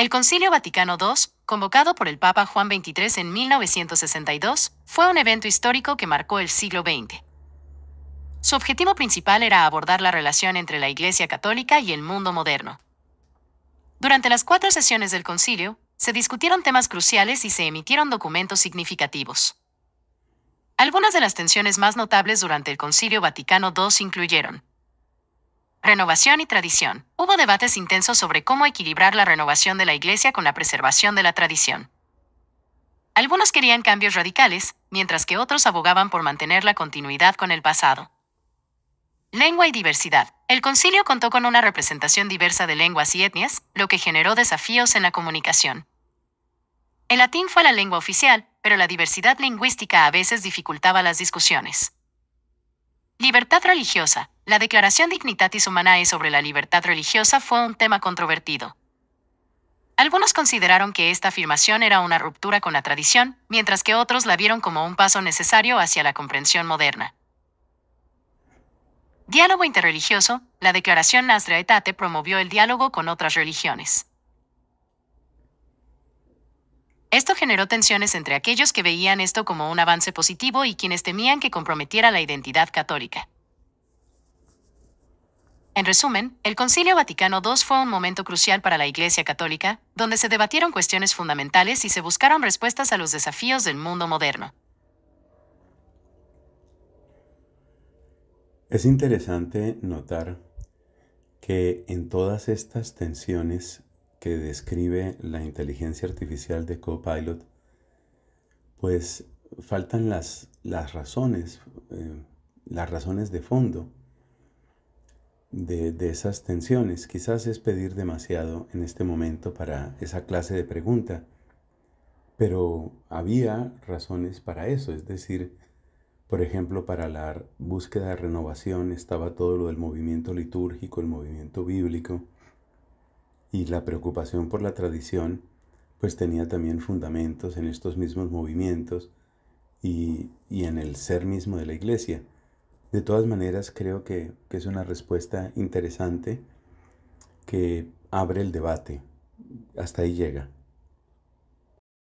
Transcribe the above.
El Concilio Vaticano II, convocado por el Papa Juan XXIII en 1962, fue un evento histórico que marcó el siglo XX. Su objetivo principal era abordar la relación entre la Iglesia Católica y el mundo moderno. Durante las cuatro sesiones del concilio, se discutieron temas cruciales y se emitieron documentos significativos. Algunas de las tensiones más notables durante el Concilio Vaticano II incluyeron Renovación y tradición. Hubo debates intensos sobre cómo equilibrar la renovación de la Iglesia con la preservación de la tradición. Algunos querían cambios radicales, mientras que otros abogaban por mantener la continuidad con el pasado. Lengua y diversidad. El concilio contó con una representación diversa de lenguas y etnias, lo que generó desafíos en la comunicación. El latín fue la lengua oficial, pero la diversidad lingüística a veces dificultaba las discusiones. Libertad religiosa. La Declaración Dignitatis Humanae sobre la libertad religiosa fue un tema controvertido. Algunos consideraron que esta afirmación era una ruptura con la tradición, mientras que otros la vieron como un paso necesario hacia la comprensión moderna. Diálogo interreligioso, la declaración Nasra promovió el diálogo con otras religiones. Esto generó tensiones entre aquellos que veían esto como un avance positivo y quienes temían que comprometiera la identidad católica. En resumen, el Concilio Vaticano II fue un momento crucial para la Iglesia Católica, donde se debatieron cuestiones fundamentales y se buscaron respuestas a los desafíos del mundo moderno. Es interesante notar que en todas estas tensiones que describe la inteligencia artificial de Copilot, pues faltan las, razones, eh, las razones de fondo de, de, esas tensiones. Quizás es pedir demasiado en este momento para esa clase de pregunta, pero había razones para eso, es decir, por ejemplo, para la búsqueda de renovación estaba todo lo del movimiento litúrgico, el movimiento bíblico, y la preocupación por la tradición pues tenía también fundamentos en estos mismos movimientos y, en el ser mismo de la iglesia. De todas maneras creo que, que es una respuesta interesante que abre el debate. Hasta ahí llega.